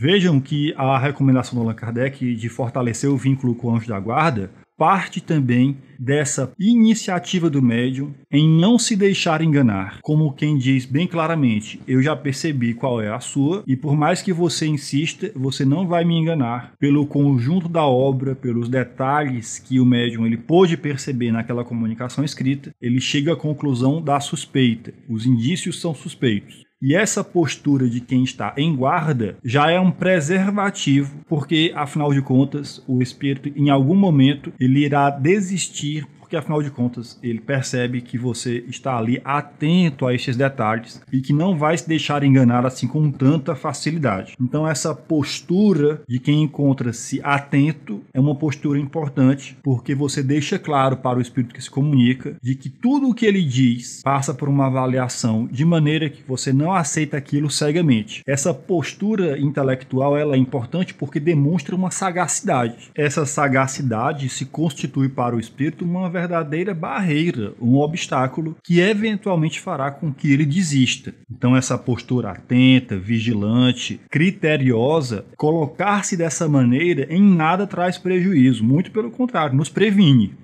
Vejam que a recomendação do Allan Kardec de fortalecer o vínculo com o anjo da guarda parte também dessa iniciativa do médium em não se deixar enganar, como quem diz bem claramente: eu já percebi qual é a sua e por mais que você insista, você não vai me enganar pelo conjunto da obra, pelos detalhes que o médium ele pôde perceber naquela comunicação escrita, ele chega à conclusão da suspeita. Os indícios são suspeitos. E essa postura de quem está em guarda já é um preservativo, porque afinal de contas, o espírito em algum momento ele irá desistir porque afinal de contas ele percebe que você está ali atento a estes detalhes e que não vai se deixar enganar assim com tanta facilidade. Então essa postura de quem encontra-se atento é uma postura importante, porque você deixa claro para o espírito que se comunica de que tudo o que ele diz passa por uma avaliação de maneira que você não aceita aquilo cegamente. Essa postura intelectual ela é importante porque demonstra uma sagacidade. Essa sagacidade se constitui para o espírito uma verdadeira barreira, um obstáculo que eventualmente fará com que ele desista. Então essa postura atenta, vigilante, criteriosa, colocar-se dessa maneira em nada traz prejuízo, muito pelo contrário, nos previne.